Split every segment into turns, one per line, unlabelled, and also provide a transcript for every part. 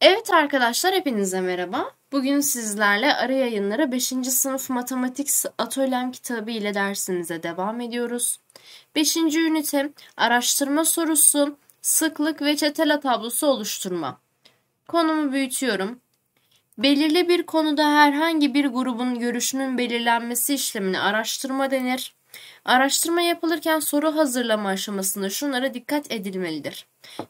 Evet arkadaşlar hepinize merhaba. Bugün sizlerle ara yayınlara 5. sınıf matematik atölyem kitabı ile dersimize devam ediyoruz. 5. ünite araştırma sorusu, sıklık ve çetela tablosu oluşturma. Konumu büyütüyorum. Belirli bir konuda herhangi bir grubun görüşünün belirlenmesi işlemini araştırma denir. Araştırma yapılırken soru hazırlama aşamasında şunlara dikkat edilmelidir.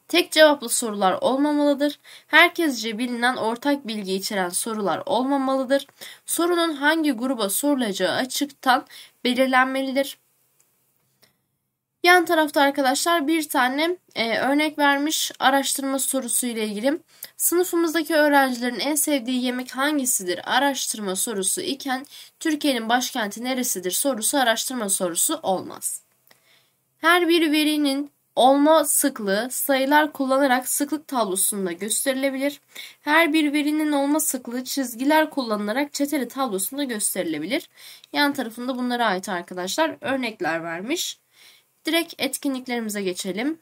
Tek cevaplı sorular olmamalıdır. Herkesce bilinen ortak bilgi içeren sorular olmamalıdır. Sorunun hangi gruba sorulacağı açıktan belirlenmelidir. Yan tarafta arkadaşlar bir tane e, örnek vermiş araştırma sorusu ile ilgili. Sınıfımızdaki öğrencilerin en sevdiği yemek hangisidir araştırma sorusu iken Türkiye'nin başkenti neresidir sorusu araştırma sorusu olmaz. Her bir verinin olma sıklığı sayılar kullanarak sıklık tablosunda gösterilebilir. Her bir verinin olma sıklığı çizgiler kullanılarak çeteli tablosunda gösterilebilir. Yan tarafında bunlara ait arkadaşlar örnekler vermiş. Direkt etkinliklerimize geçelim.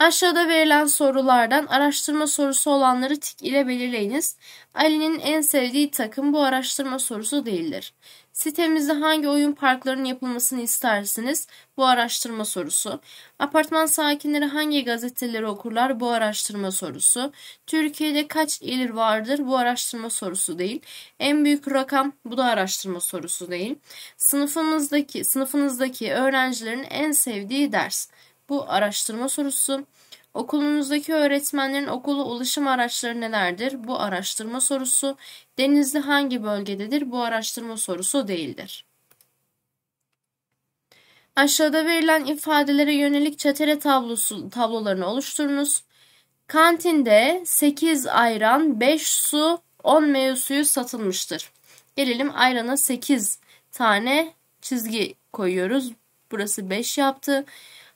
Aşağıda verilen sorulardan araştırma sorusu olanları tik ile belirleyiniz. Ali'nin en sevdiği takım bu araştırma sorusu değildir. Sitemizde hangi oyun parklarının yapılmasını istersiniz? Bu araştırma sorusu. Apartman sakinleri hangi gazeteleri okurlar? Bu araştırma sorusu. Türkiye'de kaç il vardır? Bu araştırma sorusu değil. En büyük rakam bu da araştırma sorusu değil. Sınıfımızdaki sınıfınızdaki öğrencilerin en sevdiği ders. Bu araştırma sorusu. Okulunuzdaki öğretmenlerin okulu ulaşım araçları nelerdir? Bu araştırma sorusu. Denizli hangi bölgededir? Bu araştırma sorusu değildir. Aşağıda verilen ifadelere yönelik çetere tablosu, tablolarını oluşturunuz. Kantinde 8 ayran, 5 su, 10 meyve suyu satılmıştır. Gelelim ayrana 8 tane çizgi koyuyoruz. Burası 5 yaptı.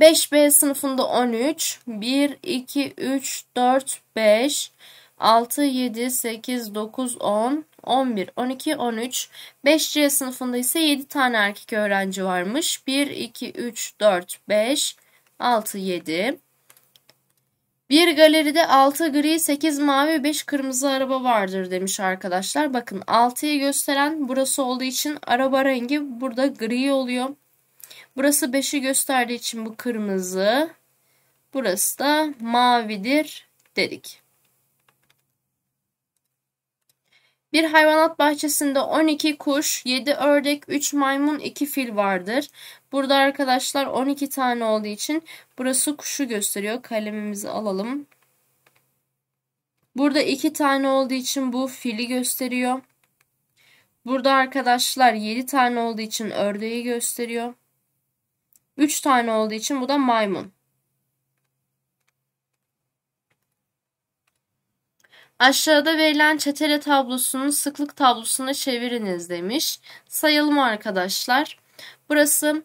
5B sınıfında 13, 1, 2, 3, 4, 5, 6, 7, 8, 9, 10, 11, 12, 13. 5C sınıfında ise 7 tane erkek öğrenci varmış. 1, 2, 3, 4, 5, 6, 7. Bir galeride 6 gri, 8 mavi, 5 kırmızı araba vardır demiş arkadaşlar. Bakın 6'yı gösteren burası olduğu için araba rengi burada gri oluyor. Burası 5'i gösterdiği için bu kırmızı. Burası da mavidir dedik. Bir hayvanat bahçesinde 12 kuş, 7 ördek, 3 maymun, 2 fil vardır. Burada arkadaşlar 12 tane olduğu için burası kuşu gösteriyor. Kalemimizi alalım. Burada 2 tane olduğu için bu fili gösteriyor. Burada arkadaşlar 7 tane olduğu için ördeği gösteriyor. 3 tane olduğu için bu da maymun. Aşağıda verilen çetele tablosunun sıklık tablosuna çeviriniz demiş. Sayalım arkadaşlar. Burası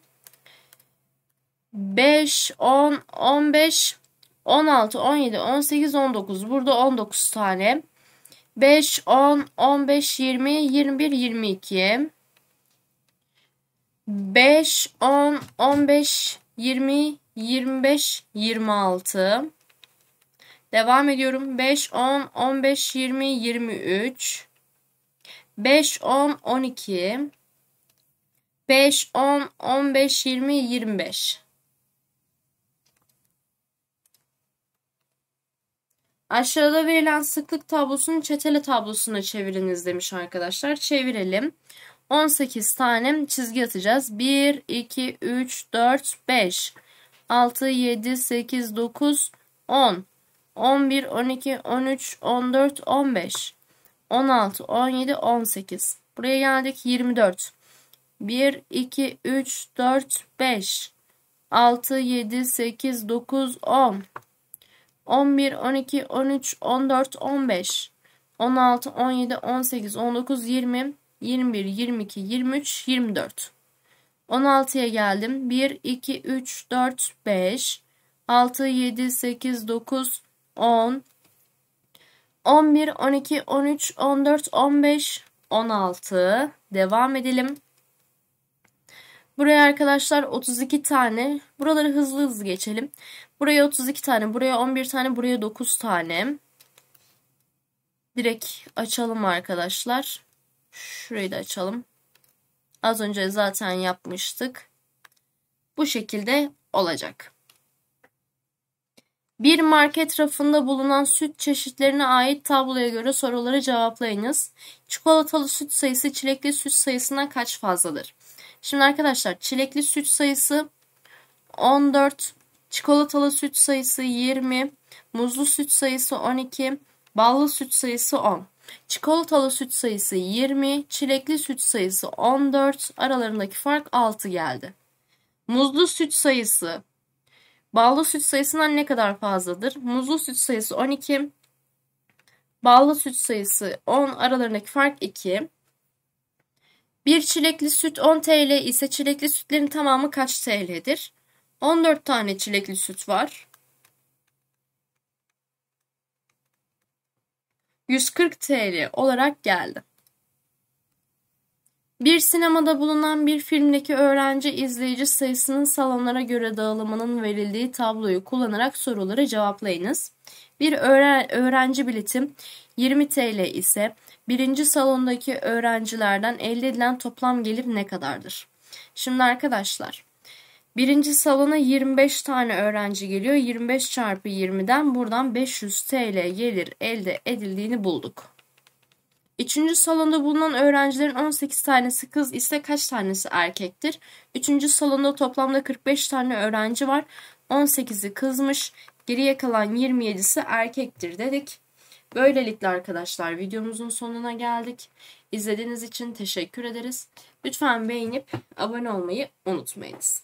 5, 10, 15, 16, 17, 18, 19. Burada 19 tane. 5, 10, 15, 20, 21, 22. 5, 10, 15, 20, 25, 26. Devam ediyorum. 5, 10, 15, 20, 23. 5, 10, 12. 5, 10, 15, 20, 25. Aşağıda verilen sıklık tablosunu çetele tablosuna çeviriniz demiş arkadaşlar. Çevirelim. 18 tane çizgi atacağız. 1, 2, 3, 4, 5, 6, 7, 8, 9, 10, 11, 12, 13, 14, 15, 16, 17, 18. Buraya geldik 24. 1, 2, 3, 4, 5, 6, 7, 8, 9, 10, 11, 12, 13, 14, 15, 16, 17, 18, 19, 20, 21, 22, 23, 24. 16'ya geldim. 1, 2, 3, 4, 5, 6, 7, 8, 9, 10, 11, 12, 13, 14, 15, 16. Devam edelim. Buraya arkadaşlar 32 tane. Buraları hızlı hızlı geçelim. Buraya 32 tane, buraya 11 tane, buraya 9 tane. Direkt açalım arkadaşlar. Şurayı da açalım. Az önce zaten yapmıştık. Bu şekilde olacak. Bir market rafında bulunan süt çeşitlerine ait tabloya göre soruları cevaplayınız. Çikolatalı süt sayısı çilekli süt sayısından kaç fazladır? Şimdi arkadaşlar çilekli süt sayısı 14, çikolatalı süt sayısı 20, muzlu süt sayısı 12, ballı süt sayısı 10. Çikolatalı süt sayısı 20, çilekli süt sayısı 14, aralarındaki fark 6 geldi. Muzlu süt sayısı ballı süt sayısından ne kadar fazladır? Muzlu süt sayısı 12, ballı süt sayısı 10, aralarındaki fark 2. Bir çilekli süt 10 TL ise çilekli sütlerin tamamı kaç TL'dir? 14 tane çilekli süt var. 140 TL olarak geldi. Bir sinemada bulunan bir filmdeki öğrenci izleyici sayısının salonlara göre dağılımının verildiği tabloyu kullanarak soruları cevaplayınız. Bir öğrenci bileti 20 TL ise birinci salondaki öğrencilerden elde edilen toplam gelir ne kadardır? Şimdi arkadaşlar Birinci salona 25 tane öğrenci geliyor. 25 çarpı 20'den buradan 500 TL gelir elde edildiğini bulduk. Üçüncü salonda bulunan öğrencilerin 18 tanesi kız ise kaç tanesi erkektir? Üçüncü salonda toplamda 45 tane öğrenci var. 18'i kızmış. Geriye kalan 27'si erkektir dedik. Böylelikle arkadaşlar videomuzun sonuna geldik. İzlediğiniz için teşekkür ederiz. Lütfen beğenip abone olmayı unutmayınız.